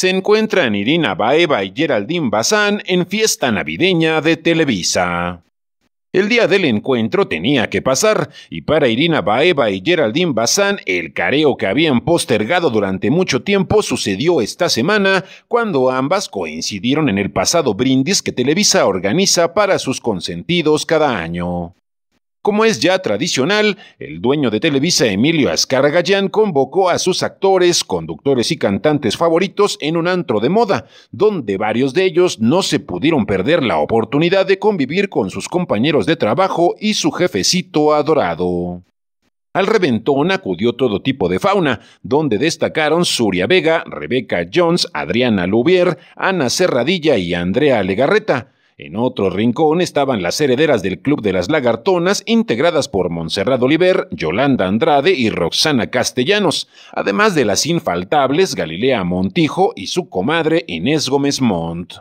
se encuentran Irina Baeva y Geraldine Bazán en fiesta navideña de Televisa. El día del encuentro tenía que pasar, y para Irina Baeva y Geraldine Bazán, el careo que habían postergado durante mucho tiempo sucedió esta semana, cuando ambas coincidieron en el pasado brindis que Televisa organiza para sus consentidos cada año. Como es ya tradicional, el dueño de Televisa, Emilio Azcárraga convocó a sus actores, conductores y cantantes favoritos en un antro de moda, donde varios de ellos no se pudieron perder la oportunidad de convivir con sus compañeros de trabajo y su jefecito adorado. Al reventón acudió todo tipo de fauna, donde destacaron Suria Vega, Rebeca Jones, Adriana Lubier, Ana Serradilla y Andrea Legarreta. En otro rincón estaban las herederas del Club de las Lagartonas, integradas por Monserrat Oliver, Yolanda Andrade y Roxana Castellanos, además de las infaltables Galilea Montijo y su comadre Inés Gómez Montt.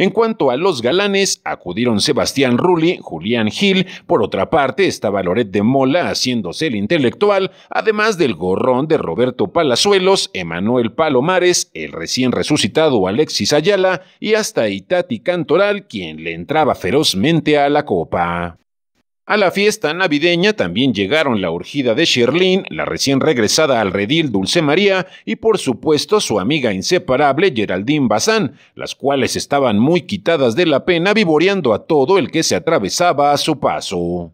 En cuanto a los galanes, acudieron Sebastián Rulli, Julián Gil, por otra parte estaba Loret de Mola haciéndose el intelectual, además del gorrón de Roberto Palazuelos, Emanuel Palomares, el recién resucitado Alexis Ayala y hasta Itati Cantoral, quien le entraba ferozmente a la copa. A la fiesta navideña también llegaron la urgida de Sherlyn, la recién regresada al redil Dulce María y por supuesto su amiga inseparable Geraldine Bazán, las cuales estaban muy quitadas de la pena vivoreando a todo el que se atravesaba a su paso.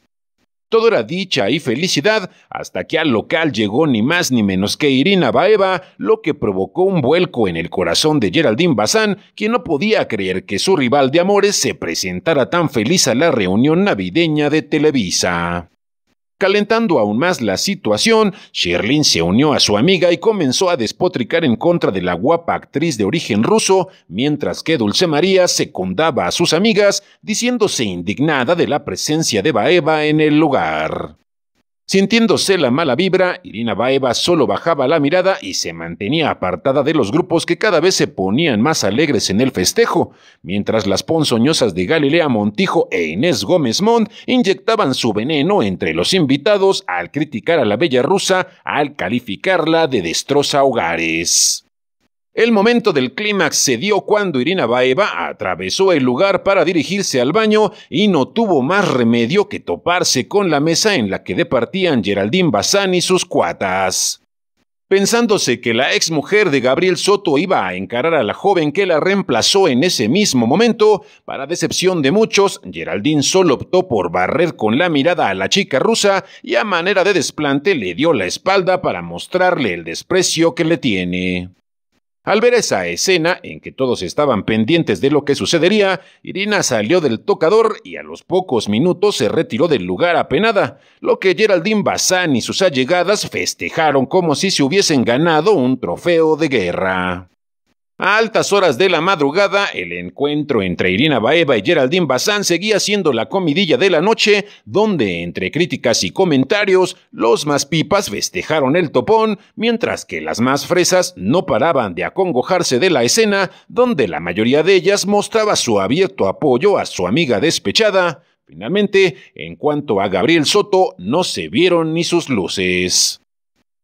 Todo era dicha y felicidad hasta que al local llegó ni más ni menos que Irina Baeva, lo que provocó un vuelco en el corazón de Geraldine Bazán, quien no podía creer que su rival de amores se presentara tan feliz a la reunión navideña de Televisa. Calentando aún más la situación, Sherlin se unió a su amiga y comenzó a despotricar en contra de la guapa actriz de origen ruso, mientras que Dulce María secundaba a sus amigas, diciéndose indignada de la presencia de Baeva en el lugar. Sintiéndose la mala vibra, Irina Baeva solo bajaba la mirada y se mantenía apartada de los grupos que cada vez se ponían más alegres en el festejo, mientras las ponzoñosas de Galilea Montijo e Inés Gómez Mont inyectaban su veneno entre los invitados al criticar a la bella rusa al calificarla de destroza hogares. El momento del clímax se dio cuando Irina Baeva atravesó el lugar para dirigirse al baño y no tuvo más remedio que toparse con la mesa en la que departían Geraldine Bazán y sus cuatas. Pensándose que la ex mujer de Gabriel Soto iba a encarar a la joven que la reemplazó en ese mismo momento, para decepción de muchos, Geraldine solo optó por barrer con la mirada a la chica rusa y a manera de desplante le dio la espalda para mostrarle el desprecio que le tiene. Al ver esa escena en que todos estaban pendientes de lo que sucedería, Irina salió del tocador y a los pocos minutos se retiró del lugar apenada, lo que Geraldine Bazán y sus allegadas festejaron como si se hubiesen ganado un trofeo de guerra. A altas horas de la madrugada, el encuentro entre Irina Baeva y Geraldine Bazán seguía siendo la comidilla de la noche, donde, entre críticas y comentarios, los más pipas festejaron el topón, mientras que las más fresas no paraban de acongojarse de la escena, donde la mayoría de ellas mostraba su abierto apoyo a su amiga despechada. Finalmente, en cuanto a Gabriel Soto, no se vieron ni sus luces.